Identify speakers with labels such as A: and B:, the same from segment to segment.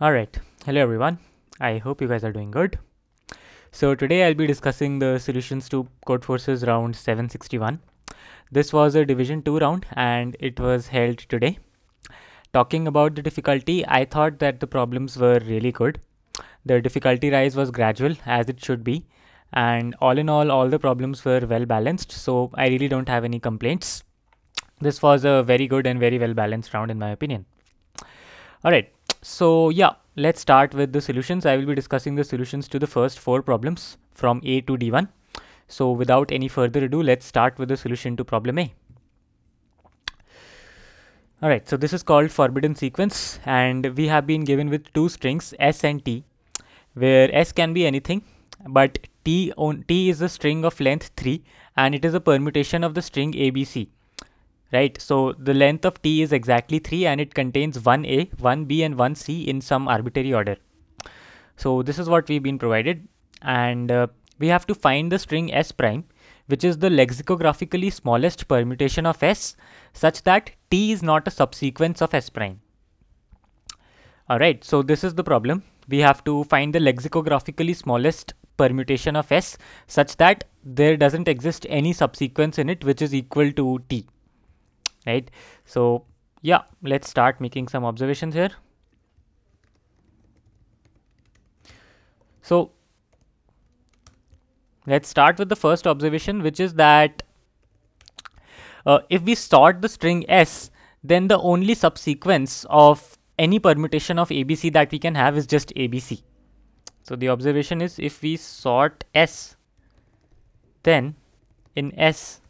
A: all right hello everyone i hope you guys are doing good so today i'll be discussing the solutions to code forces round 761 this was a division 2 round and it was held today talking about the difficulty i thought that the problems were really good the difficulty rise was gradual as it should be and all in all all the problems were well balanced so i really don't have any complaints this was a very good and very well balanced round in my opinion all right so yeah, let's start with the solutions. I will be discussing the solutions to the first four problems from A to D1. So without any further ado, let's start with the solution to problem A. Alright, so this is called forbidden sequence and we have been given with two strings s and t where s can be anything but t on t is a string of length 3 and it is a permutation of the string abc right? So the length of T is exactly 3 and it contains 1A, 1B and 1C in some arbitrary order. So this is what we've been provided and uh, we have to find the string S prime which is the lexicographically smallest permutation of S such that T is not a subsequence of S prime. Alright, so this is the problem. We have to find the lexicographically smallest permutation of S such that there doesn't exist any subsequence in it which is equal to T right so yeah let's start making some observations here so let's start with the first observation which is that uh, if we sort the string s then the only subsequence of any permutation of abc that we can have is just abc so the observation is if we sort s then in s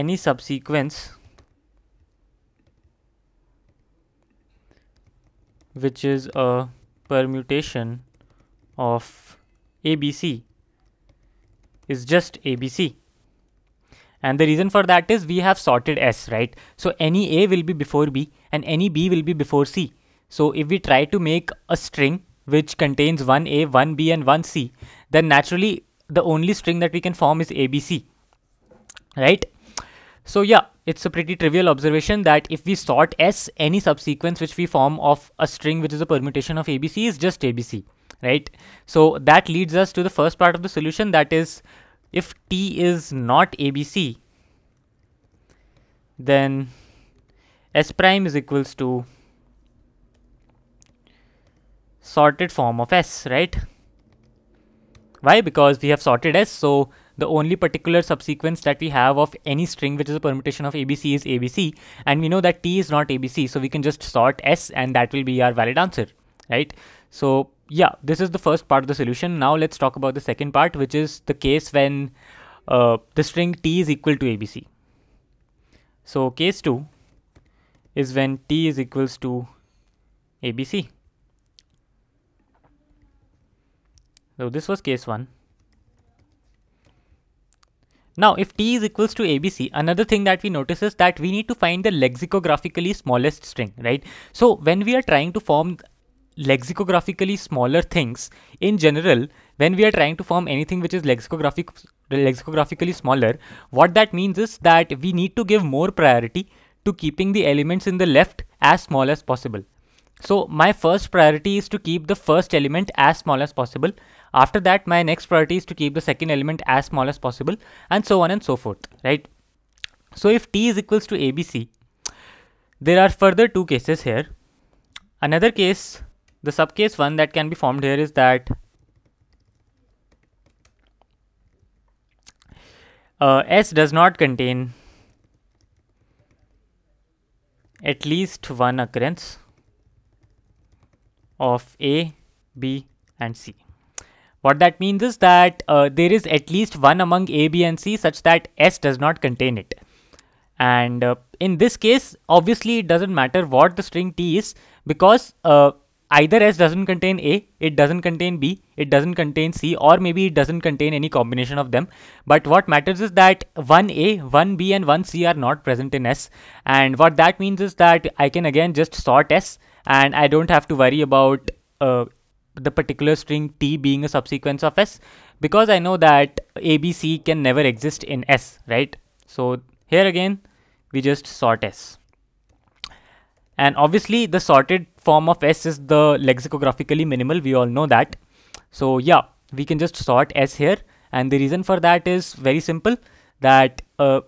A: any subsequence which is a permutation of ABC is just ABC. And the reason for that is we have sorted S, right? So any A will be before B and any B will be before C. So if we try to make a string which contains one A, one B and one C, then naturally the only string that we can form is ABC, right? So yeah, it's a pretty trivial observation that if we sort S, any subsequence which we form of a string which is a permutation of ABC is just ABC, right? So that leads us to the first part of the solution that is if T is not ABC, then S prime is equals to sorted form of S, right? Why? Because we have sorted S, so the only particular subsequence that we have of any string which is a permutation of abc is abc and we know that t is not abc so we can just sort s and that will be our valid answer right so yeah this is the first part of the solution now let's talk about the second part which is the case when uh, the string t is equal to abc so case 2 is when t is equals to abc so this was case 1 now if t is equals to abc, another thing that we notice is that we need to find the lexicographically smallest string, right? So when we are trying to form lexicographically smaller things in general when we are trying to form anything which is lexicographic lexicographically smaller what that means is that we need to give more priority to keeping the elements in the left as small as possible so my first priority is to keep the first element as small as possible after that, my next priority is to keep the second element as small as possible and so on and so forth, right? So if T is equals to ABC, there are further two cases here. Another case, the subcase one that can be formed here is that uh, S does not contain at least one occurrence of A, B and C. What that means is that uh, there is at least one among A, B and C such that S does not contain it. And uh, in this case, obviously it doesn't matter what the string T is because uh, either S doesn't contain A, it doesn't contain B, it doesn't contain C or maybe it doesn't contain any combination of them. But what matters is that 1A, 1B and 1C are not present in S. And what that means is that I can again just sort S and I don't have to worry about uh, the particular string t being a subsequence of s because I know that ABC can never exist in s, right? So here again, we just sort s. And obviously the sorted form of s is the lexicographically minimal, we all know that. So yeah, we can just sort s here. And the reason for that is very simple that uh,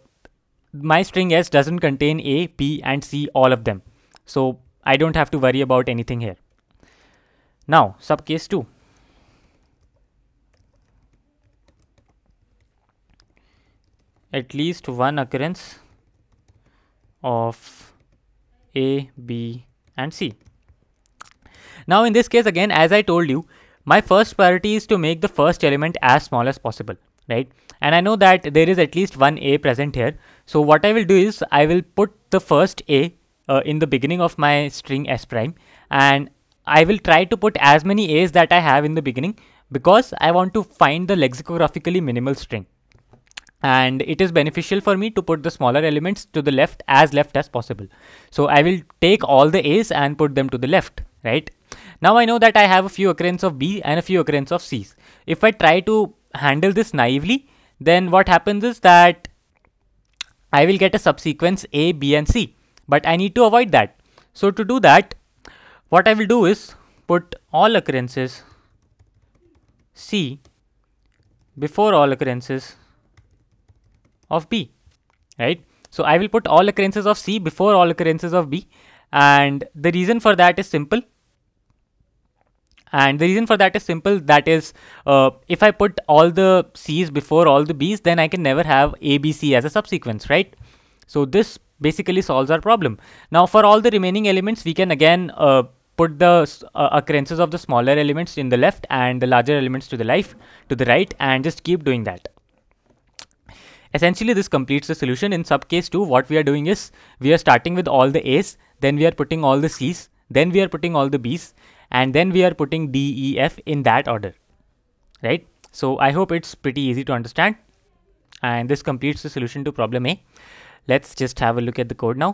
A: my string s doesn't contain a, b and c, all of them. So I don't have to worry about anything here. Now sub case 2. At least one occurrence of A, B and C. Now in this case again as I told you my first priority is to make the first element as small as possible right and I know that there is at least one A present here so what I will do is I will put the first A uh, in the beginning of my string s prime and I will try to put as many A's that I have in the beginning because I want to find the lexicographically minimal string. And it is beneficial for me to put the smaller elements to the left as left as possible. So I will take all the A's and put them to the left, right? Now I know that I have a few occurrence of B and a few occurrence of C's. If I try to handle this naively, then what happens is that I will get a subsequence A, B and C. But I need to avoid that. So to do that, what I will do is put all occurrences C before all occurrences of B, right? So I will put all occurrences of C before all occurrences of B and the reason for that is simple. And the reason for that is simple that is uh, if I put all the C's before all the B's then I can never have ABC as a subsequence, right? So this basically solves our problem. Now for all the remaining elements we can again uh, put the uh, occurrences of the smaller elements in the left and the larger elements to the life to the right and just keep doing that essentially this completes the solution in subcase case 2 what we are doing is we are starting with all the a's then we are putting all the c's then we are putting all the b's and then we are putting d e f in that order right so i hope it's pretty easy to understand and this completes the solution to problem a let's just have a look at the code now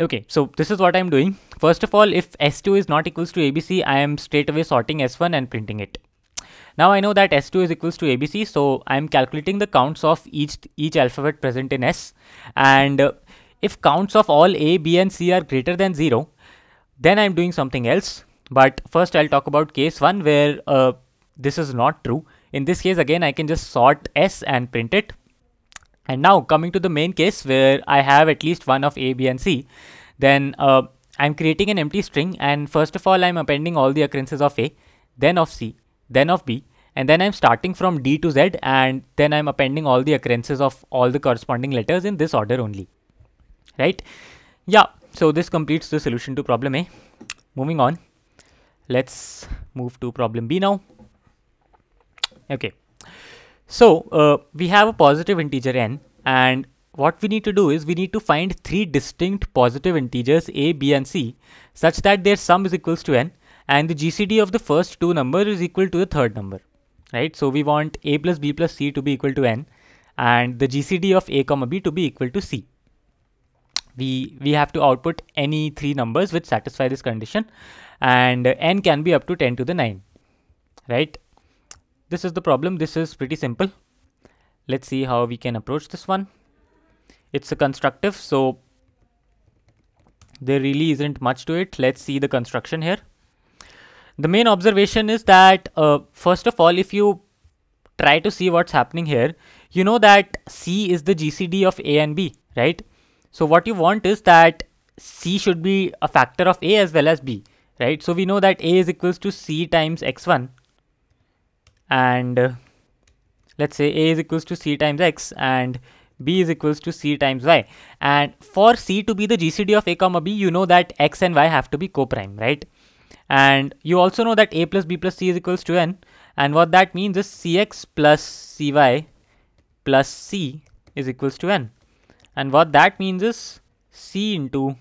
A: Okay, so this is what I'm doing. First of all, if S2 is not equals to ABC, I am straight away sorting S1 and printing it. Now I know that S2 is equals to ABC, so I'm calculating the counts of each each alphabet present in S. And uh, if counts of all A, B and C are greater than 0, then I'm doing something else. But first I'll talk about case 1 where uh, this is not true. In this case again, I can just sort S and print it. And now coming to the main case where I have at least one of A, B and C, then uh, I'm creating an empty string and first of all I'm appending all the occurrences of A, then of C, then of B and then I'm starting from D to Z and then I'm appending all the occurrences of all the corresponding letters in this order only. Right? Yeah, so this completes the solution to problem A. Moving on, let's move to problem B now. Okay. So uh, we have a positive integer n and what we need to do is we need to find three distinct positive integers a, b and c such that their sum is equals to n and the GCD of the first two numbers is equal to the third number, right? So we want a plus b plus c to be equal to n and the GCD of a comma b to be equal to c. We, we have to output any three numbers which satisfy this condition and n can be up to 10 to the 9, right? this is the problem this is pretty simple let's see how we can approach this one it's a constructive so there really isn't much to it let's see the construction here the main observation is that uh, first of all if you try to see what's happening here you know that c is the gcd of a and b right so what you want is that c should be a factor of a as well as b right so we know that a is equals to c times x1 and uh, let's say a is equals to c times x and b is equals to c times y and for c to be the gcd of a comma b you know that x and y have to be co-prime right and you also know that a plus b plus c is equals to n and what that means is cx plus cy plus c is equals to n and what that means is c into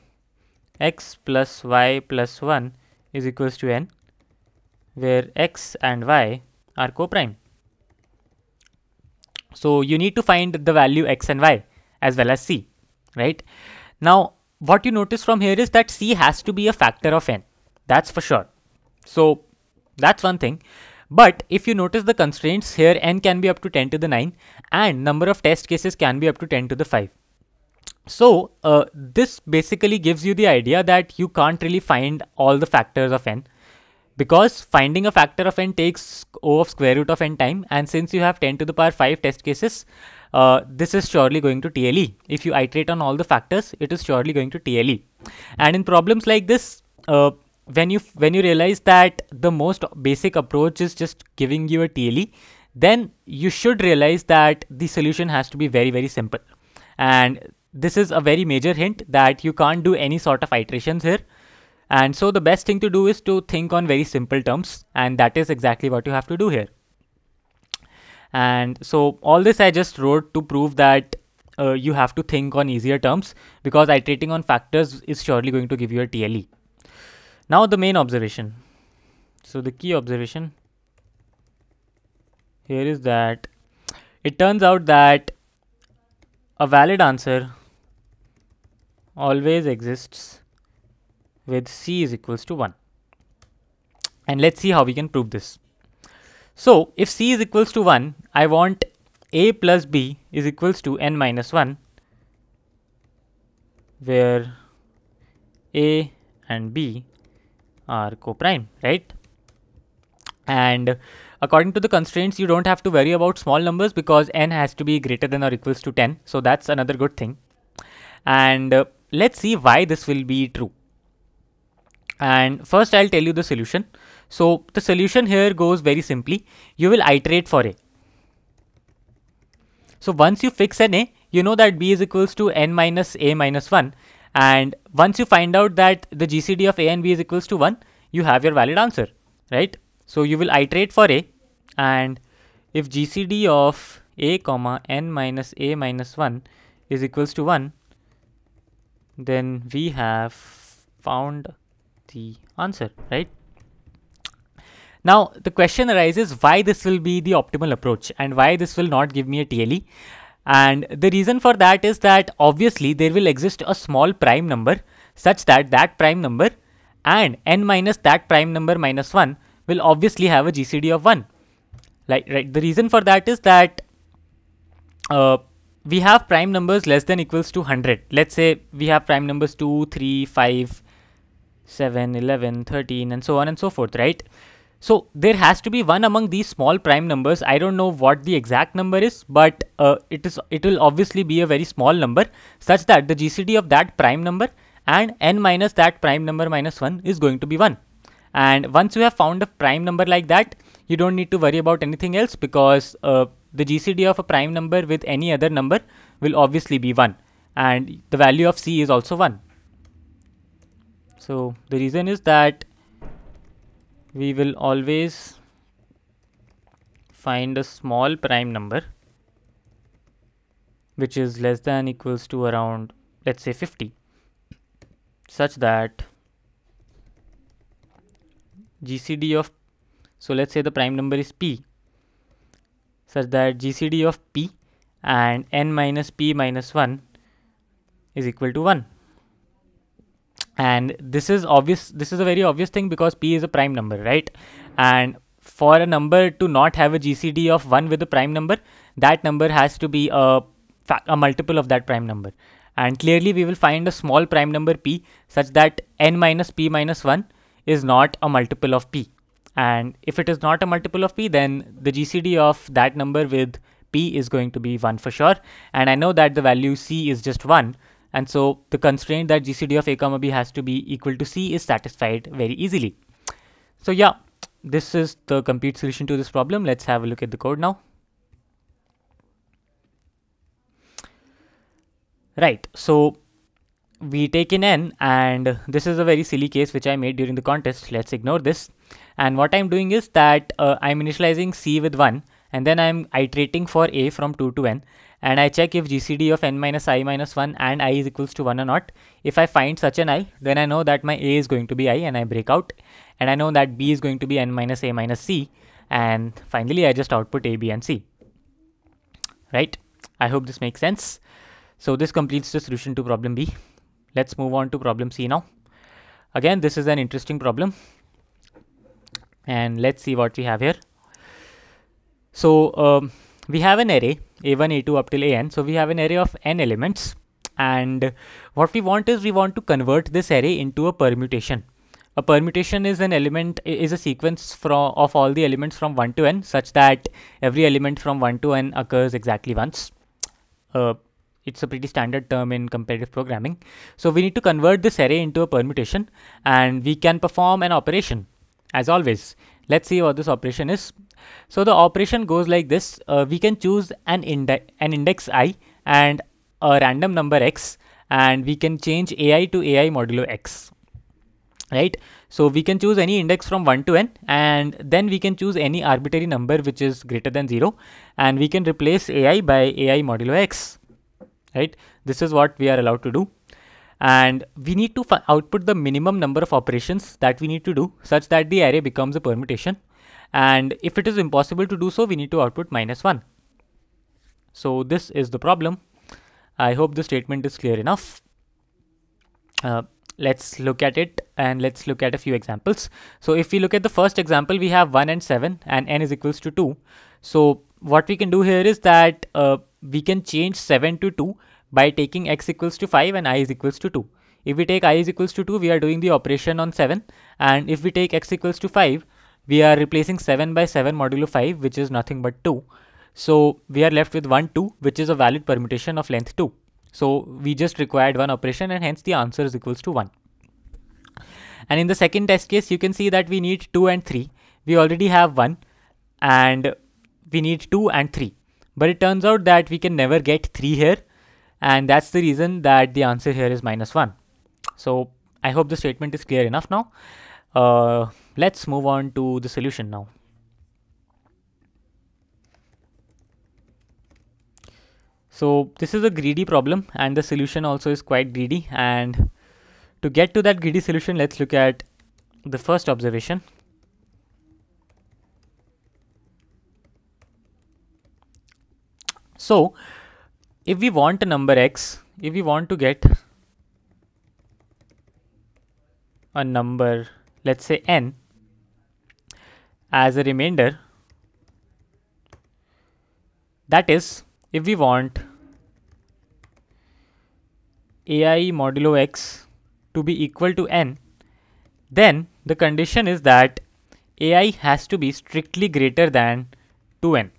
A: x plus y plus 1 is equals to n where x and y r co-prime. So you need to find the value x and y as well as c, right? Now, what you notice from here is that c has to be a factor of n. That's for sure. So that's one thing. But if you notice the constraints here, n can be up to 10 to the 9 and number of test cases can be up to 10 to the 5. So uh, this basically gives you the idea that you can't really find all the factors of n because finding a factor of n takes O of square root of n time and since you have 10 to the power 5 test cases, uh, this is surely going to TLE. If you iterate on all the factors, it is surely going to TLE. And in problems like this, uh, when you when you realize that the most basic approach is just giving you a TLE, then you should realize that the solution has to be very very simple. And this is a very major hint that you can't do any sort of iterations here and so the best thing to do is to think on very simple terms. And that is exactly what you have to do here. And so all this I just wrote to prove that uh, you have to think on easier terms because iterating on factors is surely going to give you a TLE. Now the main observation. So the key observation here is that it turns out that a valid answer always exists with c is equals to 1 and let's see how we can prove this so if c is equals to 1 I want a plus b is equals to n minus 1 where a and b are coprime right and according to the constraints you don't have to worry about small numbers because n has to be greater than or equals to 10 so that's another good thing and uh, let's see why this will be true and first I'll tell you the solution. So the solution here goes very simply. You will iterate for A. So once you fix an A, you know that B is equals to N minus A minus 1. And once you find out that the GCD of A and B is equals to 1, you have your valid answer, right? So you will iterate for A and if GCD of A comma N minus A minus 1 is equals to 1, then we have found the answer, right? Now, the question arises why this will be the optimal approach and why this will not give me a TLE. And the reason for that is that obviously there will exist a small prime number such that that prime number and n minus that prime number minus 1 will obviously have a GCD of 1. Like, right, the reason for that is that uh, we have prime numbers less than equals to 100. Let's say we have prime numbers 2, 3, 5, 7, 11, 13 and so on and so forth, right? So there has to be one among these small prime numbers. I don't know what the exact number is, but uh, it is it will obviously be a very small number such that the GCD of that prime number and n minus that prime number minus 1 is going to be 1. And once you have found a prime number like that, you don't need to worry about anything else because uh, the GCD of a prime number with any other number will obviously be 1 and the value of c is also 1 so the reason is that we will always find a small prime number which is less than equals to around let's say 50 such that GCD of so let's say the prime number is P such that GCD of P and n minus P minus 1 is equal to 1 and this is obvious this is a very obvious thing because p is a prime number right and for a number to not have a gcd of 1 with a prime number that number has to be a, a multiple of that prime number and clearly we will find a small prime number p such that n minus p minus 1 is not a multiple of p and if it is not a multiple of p then the gcd of that number with p is going to be 1 for sure and i know that the value c is just 1 and so the constraint that GCD of a comma b has to be equal to c is satisfied very easily. So yeah, this is the complete solution to this problem. Let's have a look at the code now. Right, so we take in n and this is a very silly case which I made during the contest. Let's ignore this. And what I'm doing is that uh, I'm initializing c with 1 and then I'm iterating for a from 2 to n and I check if GCD of n minus i minus 1 and i is equals to 1 or not. If I find such an i, then I know that my a is going to be i and I break out and I know that b is going to be n minus a minus c and finally I just output a, b and c. Right? I hope this makes sense. So this completes the solution to problem B. Let's move on to problem C now. Again, this is an interesting problem. And let's see what we have here. So um, we have an array a1, a2 up till an. So we have an array of n elements and what we want is we want to convert this array into a permutation. A permutation is an element is a sequence from of all the elements from 1 to n such that every element from 1 to n occurs exactly once. Uh, it's a pretty standard term in comparative programming. So we need to convert this array into a permutation and we can perform an operation as always. Let's see what this operation is. So the operation goes like this. Uh, we can choose an, index, an index i and a random number x and we can change ai to ai modulo x. Right. So we can choose any index from 1 to n and then we can choose any arbitrary number which is greater than 0 and we can replace ai by ai modulo x. Right. This is what we are allowed to do and we need to output the minimum number of operations that we need to do such that the array becomes a permutation and if it is impossible to do so we need to output minus 1. So this is the problem. I hope the statement is clear enough. Uh, let's look at it and let's look at a few examples. So if we look at the first example we have 1 and 7 and n is equals to 2. So what we can do here is that uh, we can change 7 to 2 by taking x equals to 5 and i is equals to 2. If we take i is equals to 2, we are doing the operation on 7 and if we take x equals to 5, we are replacing 7 by 7 modulo 5 which is nothing but 2. So we are left with 1, 2 which is a valid permutation of length 2. So we just required one operation and hence the answer is equals to 1. And in the second test case, you can see that we need 2 and 3. We already have 1 and we need 2 and 3. But it turns out that we can never get 3 here and that's the reason that the answer here is minus 1. So I hope the statement is clear enough now. Uh, let's move on to the solution now. So this is a greedy problem and the solution also is quite greedy and to get to that greedy solution let's look at the first observation. So if we want a number x, if we want to get a number, let's say n, as a remainder, that is, if we want ai modulo x to be equal to n, then the condition is that ai has to be strictly greater than 2n.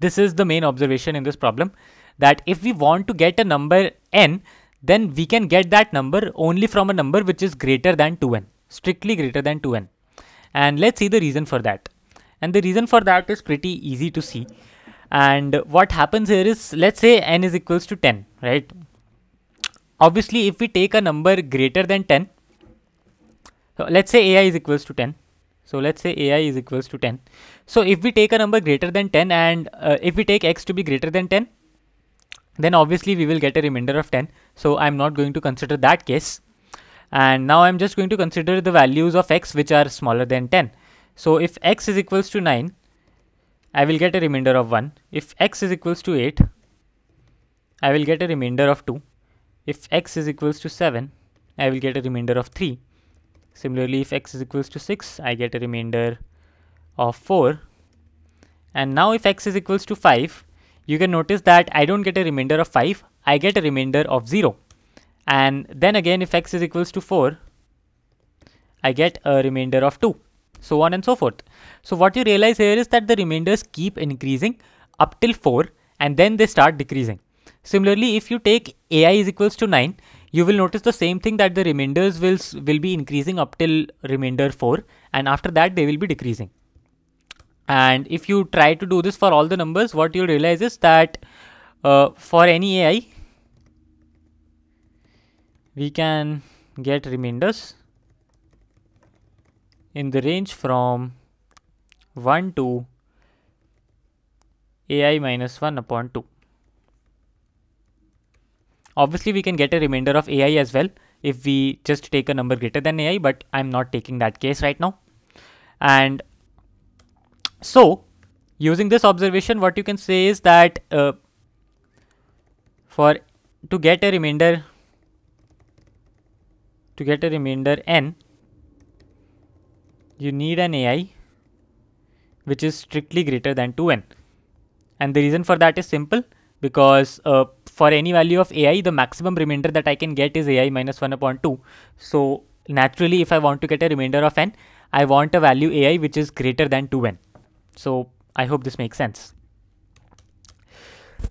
A: This is the main observation in this problem that if we want to get a number n, then we can get that number only from a number which is greater than 2n, strictly greater than 2n. And let's see the reason for that. And the reason for that is pretty easy to see. And what happens here is, let's say n is equals to 10, right? Obviously, if we take a number greater than 10, so let's say ai is equals to 10. So let's say ai is equals to 10. So if we take a number greater than 10 and uh, if we take x to be greater than 10, then obviously we will get a remainder of 10. So I'm not going to consider that case. And now I'm just going to consider the values of x which are smaller than 10. So if x is equals to 9, I will get a remainder of 1. If x is equals to 8, I will get a remainder of 2. If x is equals to 7, I will get a remainder of 3. Similarly, if x is equals to 6, I get a remainder of 4 and now if x is equals to 5 you can notice that I don't get a remainder of 5 I get a remainder of 0 and then again if x is equals to 4 I get a remainder of 2 so on and so forth. So what you realize here is that the remainders keep increasing up till 4 and then they start decreasing. Similarly, if you take ai is equals to 9, you will notice the same thing that the remainders will, will be increasing up till remainder 4 and after that they will be decreasing and if you try to do this for all the numbers what you realize is that uh, for any AI we can get remainders in the range from 1 to AI minus 1 upon 2. Obviously we can get a remainder of AI as well if we just take a number greater than AI but I'm not taking that case right now and so, using this observation, what you can say is that uh, for to get a remainder to get a remainder n, you need an ai which is strictly greater than 2n. And the reason for that is simple because uh, for any value of ai, the maximum remainder that I can get is ai minus 1 upon 2. So naturally, if I want to get a remainder of n, I want a value ai which is greater than 2n. So I hope this makes sense.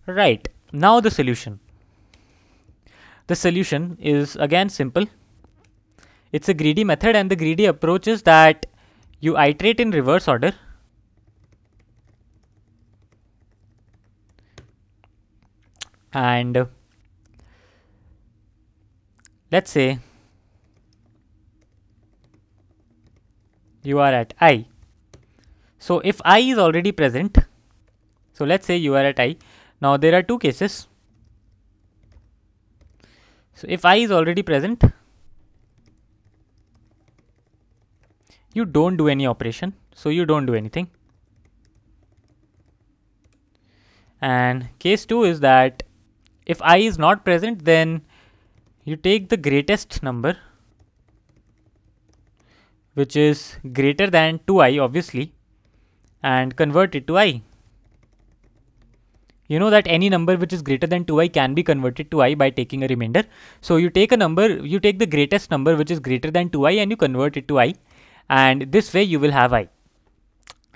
A: Right, now the solution. The solution is again simple. It's a greedy method and the greedy approach is that you iterate in reverse order. And let's say you are at i so if i is already present, so let's say you are at i. Now there are two cases. So if i is already present, you don't do any operation. So you don't do anything. And case 2 is that if i is not present, then you take the greatest number which is greater than 2i obviously and convert it to i. You know that any number which is greater than 2i can be converted to i by taking a remainder. So you take a number, you take the greatest number which is greater than 2i and you convert it to i and this way you will have i.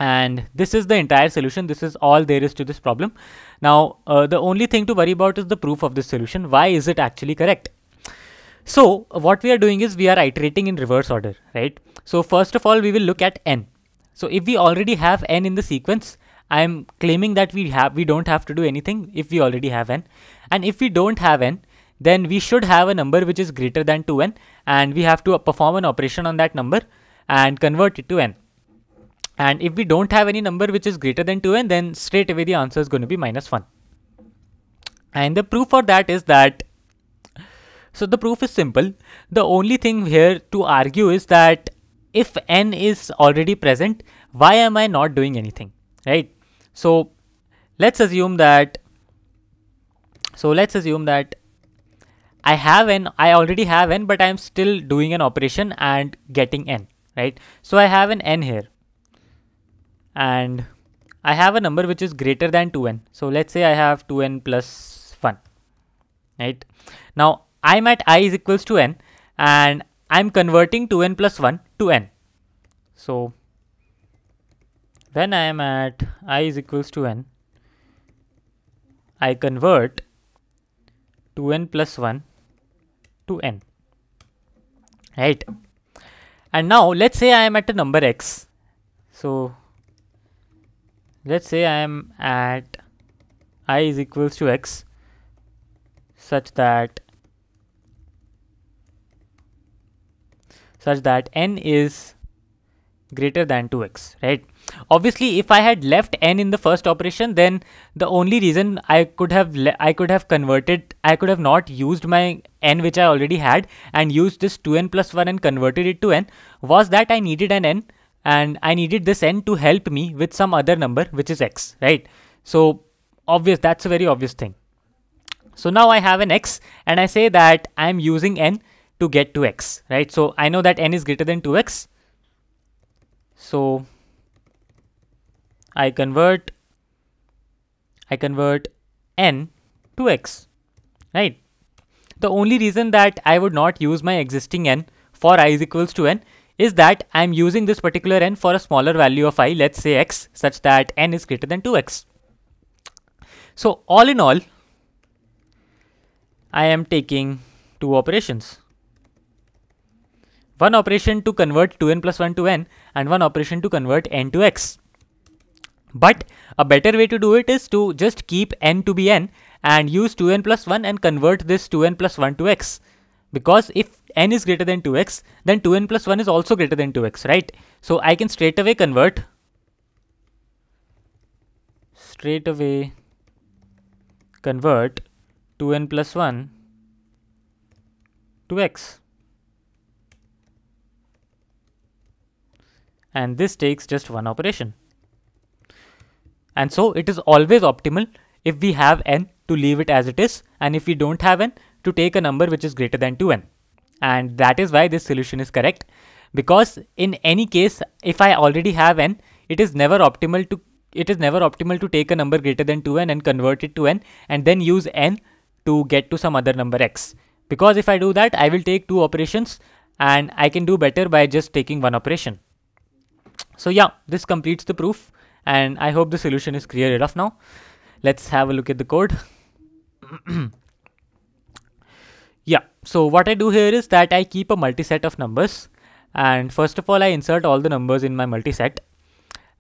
A: And this is the entire solution. This is all there is to this problem. Now, uh, the only thing to worry about is the proof of this solution. Why is it actually correct? So what we are doing is we are iterating in reverse order, right? So first of all, we will look at n. So if we already have n in the sequence, I am claiming that we have we don't have to do anything if we already have n. And if we don't have n, then we should have a number which is greater than 2n and we have to perform an operation on that number and convert it to n. And if we don't have any number which is greater than 2n, then straight away the answer is going to be minus 1. And the proof for that is that, so the proof is simple. The only thing here to argue is that if n is already present, why am I not doing anything, right? So let's assume that, so let's assume that I have n, I already have n, but I'm still doing an operation and getting n, right? So I have an n here and I have a number which is greater than 2n. So let's say I have 2n plus 1, right? Now I'm at i is equals to n and I'm converting 2n plus 1 to n. So when I am at i is equals to n, I convert 2n plus 1 to n. Right. And now let's say I am at a number x. So let's say I am at i is equals to x such that such that n is greater than 2x right obviously if i had left n in the first operation then the only reason i could have i could have converted i could have not used my n which i already had and used this 2n plus 1 and converted it to n was that i needed an n and i needed this n to help me with some other number which is x right so obvious that's a very obvious thing so now i have an x and i say that i am using n to get to x, right? So I know that n is greater than 2x. So I convert I convert n to x, right? The only reason that I would not use my existing n for i is equals to n is that I am using this particular n for a smaller value of i, let's say x, such that n is greater than 2x. So all in all, I am taking two operations one operation to convert 2n plus 1 to n and one operation to convert n to x. But a better way to do it is to just keep n to be n and use 2n plus 1 and convert this 2n plus 1 to x. Because if n is greater than 2x, then 2n plus 1 is also greater than 2x, right? So I can straight away convert straight away convert 2n plus 1 to x. and this takes just one operation. And so it is always optimal if we have n to leave it as it is and if we don't have n to take a number which is greater than 2n. And that is why this solution is correct because in any case if I already have n it is never optimal to it is never optimal to take a number greater than 2n and convert it to n and then use n to get to some other number x. Because if I do that I will take two operations and I can do better by just taking one operation. So yeah, this completes the proof and I hope the solution is clear enough now. Let's have a look at the code. yeah, so what I do here is that I keep a multiset of numbers and first of all I insert all the numbers in my multiset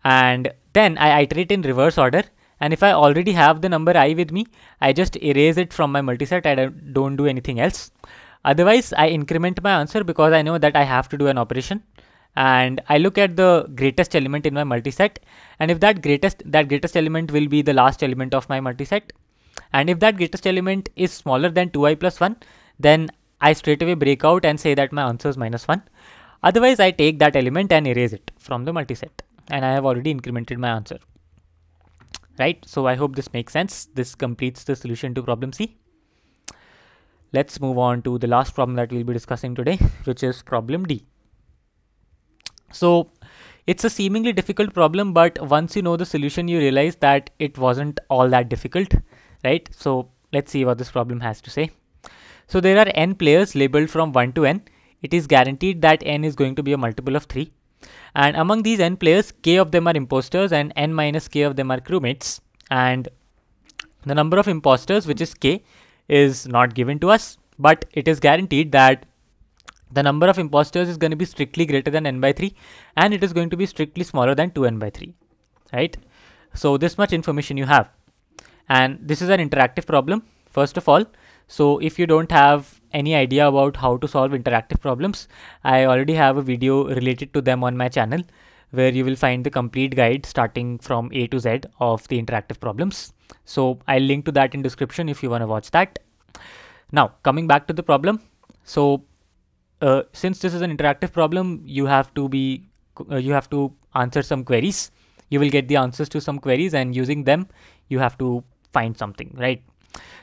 A: and then I iterate in reverse order and if I already have the number i with me, I just erase it from my multiset and I don't do anything else. Otherwise, I increment my answer because I know that I have to do an operation and I look at the greatest element in my multiset and if that greatest that greatest element will be the last element of my multiset and if that greatest element is smaller than 2i plus 1 then I straight away break out and say that my answer is minus 1 otherwise I take that element and erase it from the multiset and I have already incremented my answer right so I hope this makes sense this completes the solution to problem C let's move on to the last problem that we'll be discussing today which is problem D so it's a seemingly difficult problem, but once you know the solution, you realize that it wasn't all that difficult, right? So let's see what this problem has to say. So there are n players labeled from 1 to n. It is guaranteed that n is going to be a multiple of 3. And among these n players, k of them are imposters and n minus k of them are crewmates. And the number of imposters, which is k, is not given to us, but it is guaranteed that the number of imposters is going to be strictly greater than n by 3 and it is going to be strictly smaller than 2n by 3 right so this much information you have and this is an interactive problem first of all so if you don't have any idea about how to solve interactive problems i already have a video related to them on my channel where you will find the complete guide starting from a to z of the interactive problems so i'll link to that in description if you want to watch that now coming back to the problem so uh, since this is an interactive problem, you have to be uh, you have to answer some queries. You will get the answers to some queries, and using them, you have to find something, right?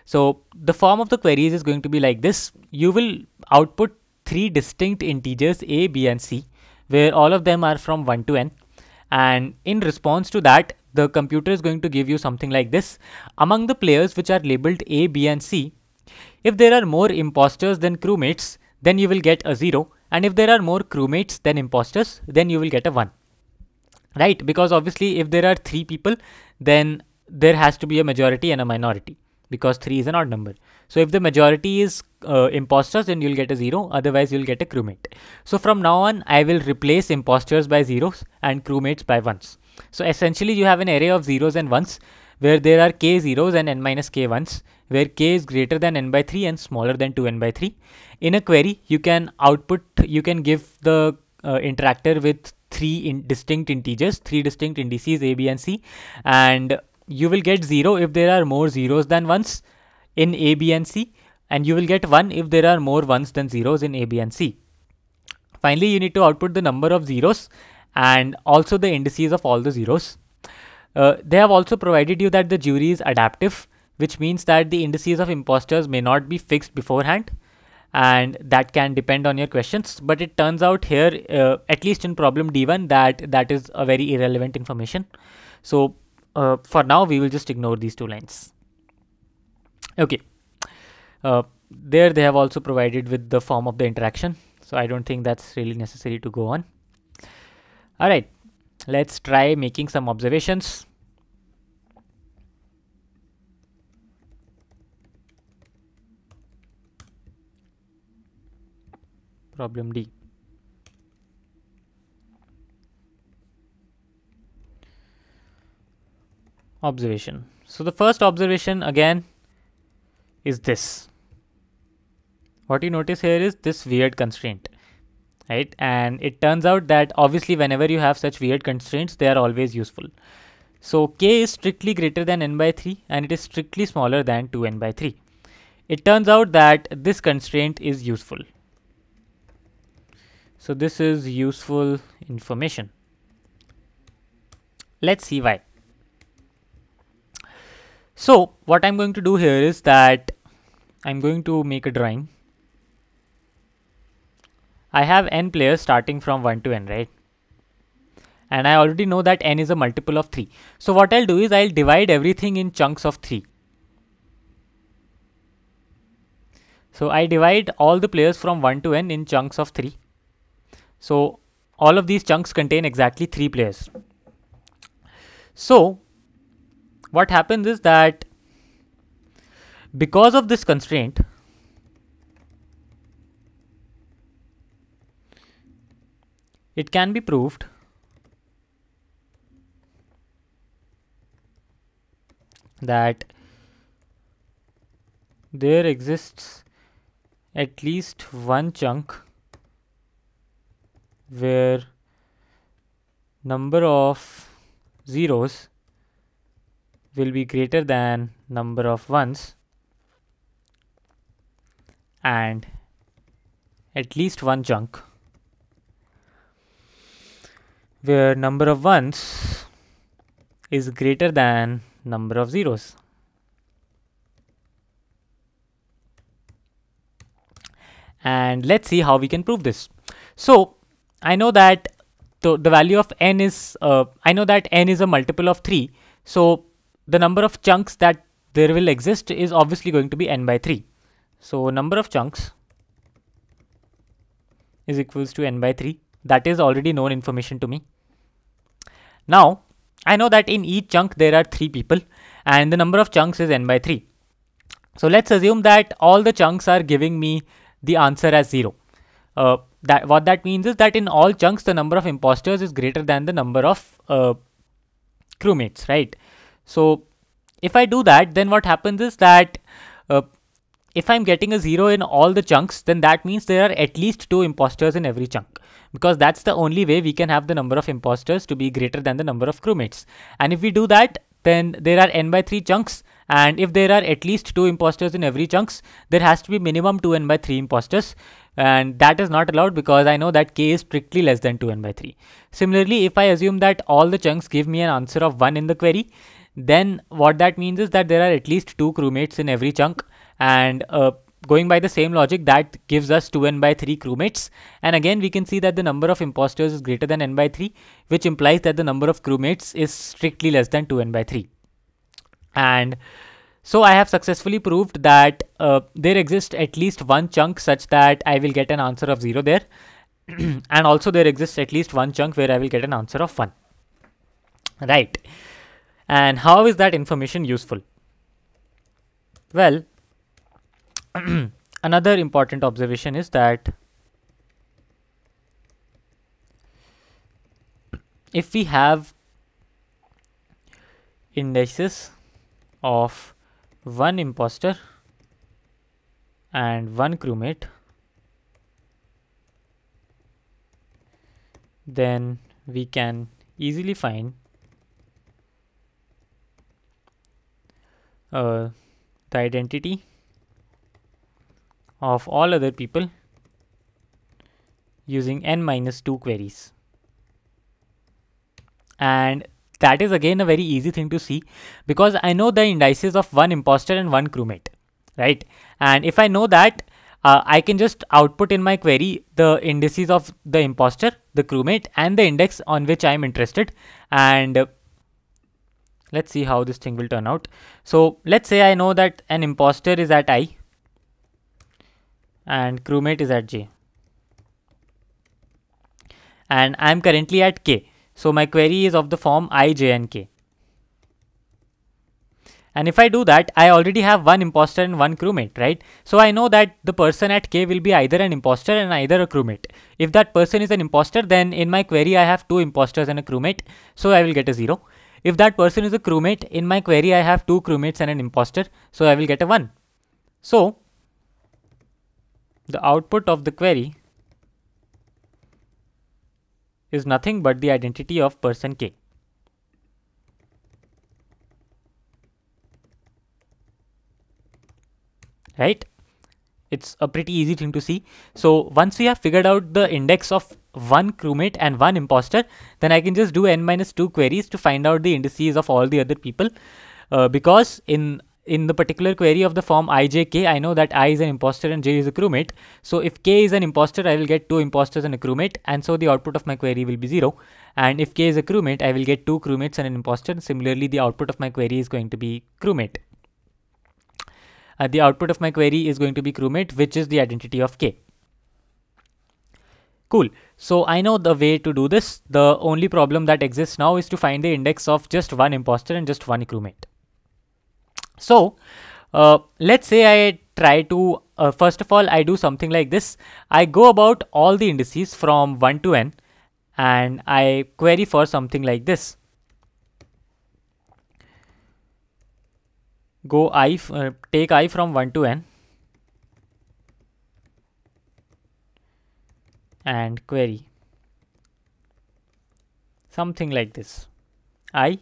A: So the form of the queries is going to be like this. You will output three distinct integers a, b, and c, where all of them are from 1 to n. And in response to that, the computer is going to give you something like this. Among the players which are labeled a, b, and c, if there are more imposters than crewmates, then you will get a 0 and if there are more crewmates than imposters then you will get a 1 right because obviously if there are 3 people then there has to be a majority and a minority because 3 is an odd number so if the majority is uh, imposters then you'll get a 0 otherwise you'll get a crewmate so from now on i will replace imposters by zeros and crewmates by ones so essentially you have an array of zeros and ones where there are k zeros and n minus k ones where k is greater than n by 3 and smaller than 2n by 3. In a query, you can output, you can give the uh, interactor with three in distinct integers, three distinct indices a, b and c and you will get 0 if there are more zeros than ones in a, b and c and you will get 1 if there are more ones than zeros in a, b and c. Finally, you need to output the number of zeros and also the indices of all the zeros. Uh, they have also provided you that the jury is adaptive which means that the indices of impostors may not be fixed beforehand and that can depend on your questions but it turns out here uh, at least in problem d1 that that is a very irrelevant information so uh, for now we will just ignore these two lines okay uh, there they have also provided with the form of the interaction so i don't think that's really necessary to go on all right let's try making some observations problem D. Observation. So the first observation again is this. What you notice here is this weird constraint, right? And it turns out that obviously whenever you have such weird constraints, they are always useful. So k is strictly greater than n by 3 and it is strictly smaller than 2n by 3. It turns out that this constraint is useful so this is useful information. Let's see why. So what I'm going to do here is that I'm going to make a drawing. I have n players starting from 1 to n, right? And I already know that n is a multiple of 3. So what I'll do is I'll divide everything in chunks of 3. So I divide all the players from 1 to n in chunks of 3. So all of these chunks contain exactly three players. So what happens is that because of this constraint, it can be proved that there exists at least one chunk where number of zeros will be greater than number of ones and at least one chunk where number of ones is greater than number of zeros. And let's see how we can prove this. So I know that the, the value of n is, uh, I know that n is a multiple of 3. So the number of chunks that there will exist is obviously going to be n by 3. So number of chunks is equals to n by 3. That is already known information to me. Now, I know that in each chunk there are 3 people and the number of chunks is n by 3. So let's assume that all the chunks are giving me the answer as 0. Uh, that what that means is that in all chunks the number of imposters is greater than the number of uh, crewmates right so if i do that then what happens is that uh, if i'm getting a zero in all the chunks then that means there are at least two imposters in every chunk because that's the only way we can have the number of imposters to be greater than the number of crewmates and if we do that then there are n by 3 chunks and if there are at least two imposters in every chunks there has to be minimum 2 n by 3 imposters and that is not allowed because I know that k is strictly less than 2n by 3. Similarly, if I assume that all the chunks give me an answer of 1 in the query, then what that means is that there are at least two crewmates in every chunk and uh, going by the same logic that gives us 2n by 3 crewmates and again we can see that the number of imposters is greater than n by 3 which implies that the number of crewmates is strictly less than 2n by 3 and so I have successfully proved that uh, there exists at least one chunk such that I will get an answer of 0 there. and also there exists at least one chunk where I will get an answer of 1. Right. And how is that information useful? Well, another important observation is that if we have indices of one imposter and one crewmate then we can easily find uh, the identity of all other people using n minus 2 queries and that is again a very easy thing to see because I know the indices of one imposter and one crewmate, right? And if I know that, uh, I can just output in my query the indices of the imposter, the crewmate and the index on which I am interested. And uh, let's see how this thing will turn out. So let's say I know that an imposter is at I and crewmate is at J. And I'm currently at K. So my query is of the form i, j and k. And if I do that, I already have one imposter and one crewmate, right? So I know that the person at K will be either an imposter and either a crewmate. If that person is an imposter, then in my query, I have two imposters and a crewmate. So I will get a zero. If that person is a crewmate, in my query, I have two crewmates and an imposter. So I will get a one. So the output of the query is nothing but the identity of person K. Right? It's a pretty easy thing to see. So once we have figured out the index of one crewmate and one imposter, then I can just do n minus 2 queries to find out the indices of all the other people. Uh, because in in the particular query of the form ijk, I know that i is an imposter and j is a crewmate. So if k is an imposter, I will get two imposters and a crewmate, and so the output of my query will be zero. And if k is a crewmate, I will get two crewmates and an imposter. Similarly, the output of my query is going to be crewmate. Uh, the output of my query is going to be crewmate, which is the identity of k. Cool. So I know the way to do this. The only problem that exists now is to find the index of just one imposter and just one crewmate. So uh, let's say I try to, uh, first of all, I do something like this. I go about all the indices from 1 to n and I query for something like this. Go i, uh, take i from 1 to n and query something like this i,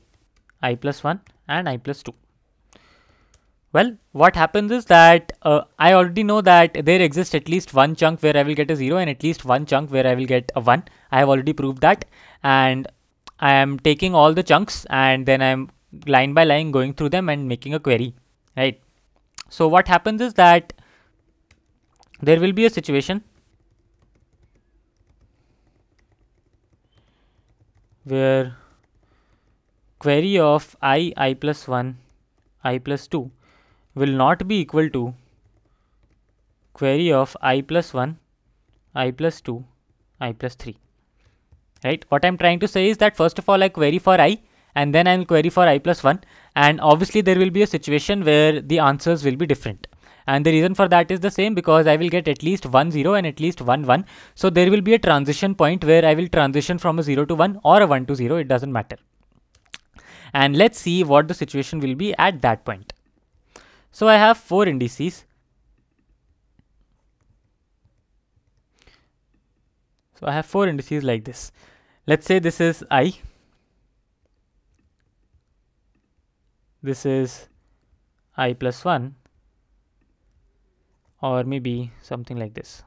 A: i plus 1 and i plus 2. Well, what happens is that uh, I already know that there exists at least one chunk where I will get a 0 and at least one chunk where I will get a 1. I have already proved that and I am taking all the chunks and then I am line by line going through them and making a query, right? So what happens is that there will be a situation where query of i i plus 1 i plus 2 will not be equal to query of i plus 1 i plus 2 i plus 3 right what i'm trying to say is that first of all i query for i and then i'll query for i plus 1 and obviously there will be a situation where the answers will be different and the reason for that is the same because I will get at least 1 0 and at least 1 1 so there will be a transition point where I will transition from a 0 to 1 or a 1 to 0 it doesn't matter and let's see what the situation will be at that point so I have 4 indices. So I have 4 indices like this. Let's say this is i. This is i plus 1 or maybe something like this.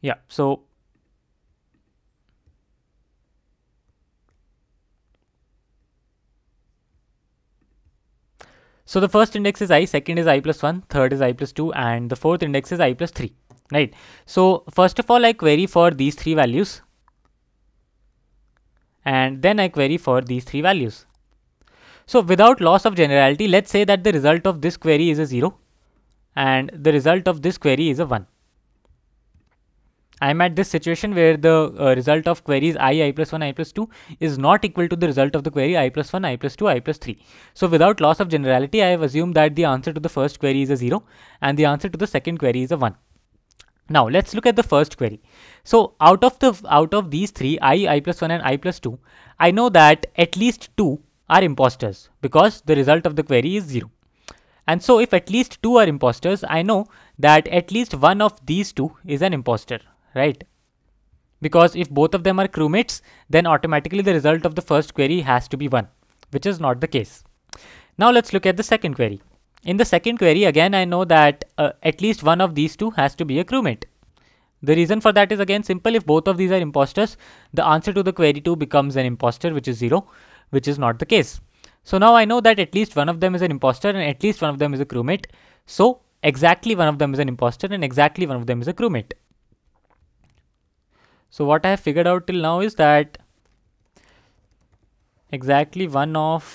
A: Yeah, so So the first index is i, second is i plus 1, third is i plus 2 and the fourth index is i plus 3, right? So first of all I query for these three values and then I query for these three values. So without loss of generality, let's say that the result of this query is a 0 and the result of this query is a 1. I'm at this situation where the uh, result of queries i, i plus 1, i plus 2 is not equal to the result of the query i plus 1, i plus 2, i plus 3. So without loss of generality, I have assumed that the answer to the first query is a 0 and the answer to the second query is a 1. Now let's look at the first query. So out of the out of these three i, i plus 1 and i plus 2, I know that at least two are imposters because the result of the query is 0. And so if at least two are imposters, I know that at least one of these two is an imposter right? Because if both of them are crewmates, then automatically the result of the first query has to be 1, which is not the case. Now let's look at the second query. In the second query, again, I know that uh, at least one of these two has to be a crewmate. The reason for that is again simple. If both of these are imposters, the answer to the query 2 becomes an imposter, which is 0, which is not the case. So now I know that at least one of them is an imposter and at least one of them is a crewmate. So exactly one of them is an imposter and exactly one of them is a crewmate. So what I have figured out till now is that exactly 1 of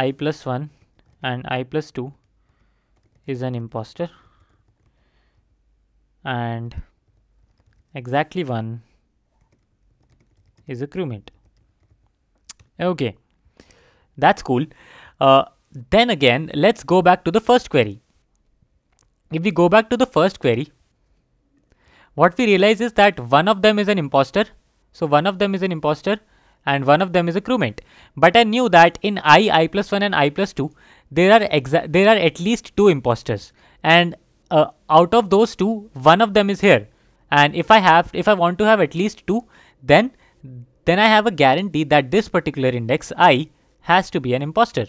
A: i plus 1 and i plus 2 is an imposter and exactly 1 is a crewmate okay that's cool uh, then again let's go back to the first query if we go back to the first query what we realize is that one of them is an imposter. So one of them is an imposter and one of them is a crewmate. But I knew that in i, i plus 1 and i plus 2, there are exa there are at least two imposters. And uh, out of those two, one of them is here. And if I have, if I want to have at least two, then then I have a guarantee that this particular index i has to be an imposter.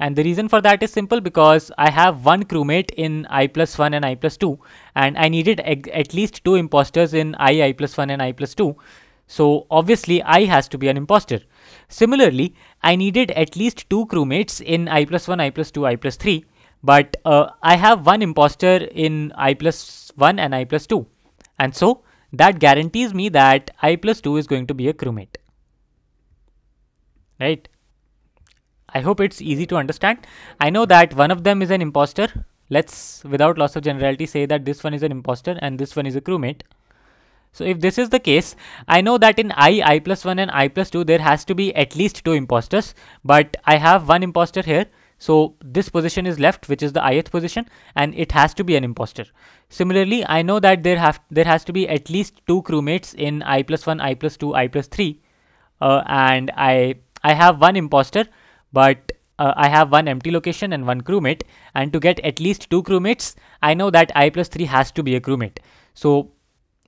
A: And the reason for that is simple because I have one crewmate in I plus 1 and I plus 2 and I needed at least two imposters in I, I plus 1 and I plus 2. So obviously I has to be an imposter. Similarly, I needed at least two crewmates in I plus 1, I plus 2, I plus 3 but uh, I have one imposter in I plus 1 and I plus 2 and so that guarantees me that I plus 2 is going to be a crewmate. Right? I hope it's easy to understand. I know that one of them is an imposter. Let's, without loss of generality, say that this one is an imposter and this one is a crewmate. So if this is the case, I know that in i, i plus 1 and i plus 2, there has to be at least two imposters. But I have one imposter here. So this position is left, which is the ith position, and it has to be an imposter. Similarly, I know that there have there has to be at least two crewmates in i plus 1, i plus 2, i plus 3. Uh, and I, I have one imposter but uh, I have one empty location and one crewmate and to get at least two crewmates I know that i plus 3 has to be a crewmate. So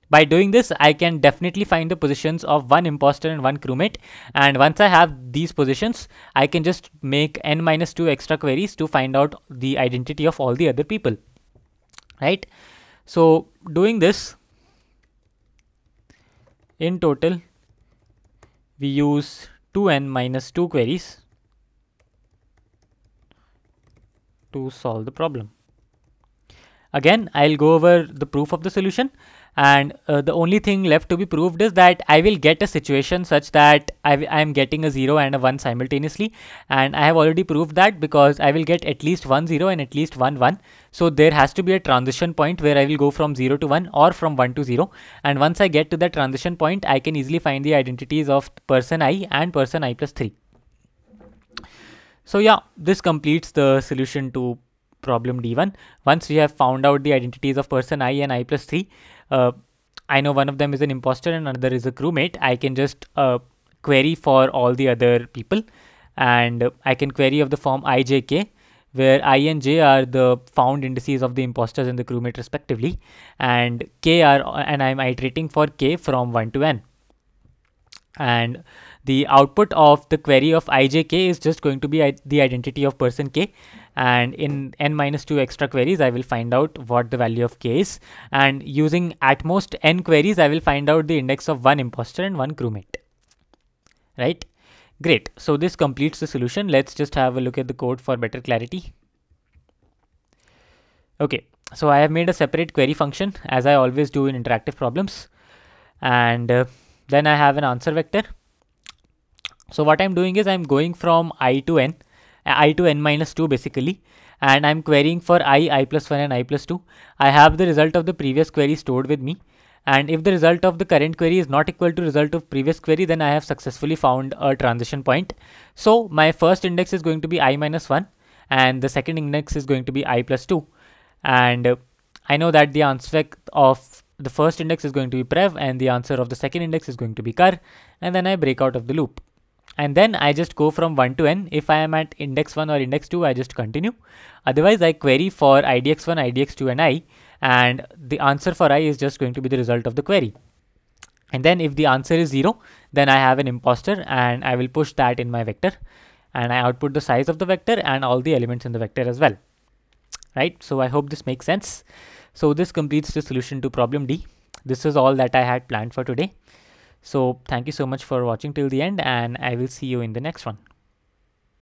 A: by doing this I can definitely find the positions of one imposter and one crewmate and once I have these positions I can just make n minus 2 extra queries to find out the identity of all the other people. Right. So doing this in total we use 2n minus 2 queries to solve the problem. Again, I'll go over the proof of the solution and uh, the only thing left to be proved is that I will get a situation such that I, I am getting a 0 and a 1 simultaneously and I have already proved that because I will get at least 1 0 and at least 1 1 so there has to be a transition point where I will go from 0 to 1 or from 1 to 0 and once I get to that transition point I can easily find the identities of person i and person i plus 3 so yeah, this completes the solution to problem D1. Once we have found out the identities of person I and I plus 3, uh, I know one of them is an imposter and another is a crewmate. I can just uh, query for all the other people and I can query of the form ijk where i and j are the found indices of the imposters and the crewmate respectively and k are and I'm iterating for k from 1 to n and the output of the query of ijk is just going to be the identity of person k and in n minus 2 extra queries i will find out what the value of k is and using at most n queries i will find out the index of one imposter and one crewmate right great so this completes the solution let's just have a look at the code for better clarity okay so i have made a separate query function as i always do in interactive problems and uh, then i have an answer vector so what I'm doing is I'm going from i to n, i to n minus 2 basically and I'm querying for i, i plus 1 and i plus 2. I have the result of the previous query stored with me and if the result of the current query is not equal to result of previous query then I have successfully found a transition point. So my first index is going to be i minus 1 and the second index is going to be i plus 2 and I know that the answer of the first index is going to be prev and the answer of the second index is going to be cur and then I break out of the loop and then I just go from 1 to n. If I am at index 1 or index 2, I just continue. Otherwise, I query for idx1, idx2 and i and the answer for i is just going to be the result of the query. And then if the answer is 0, then I have an imposter and I will push that in my vector and I output the size of the vector and all the elements in the vector as well. Right, so I hope this makes sense. So this completes the solution to problem D. This is all that I had planned for today. So thank you so much for watching till the end and I will see you in the next one.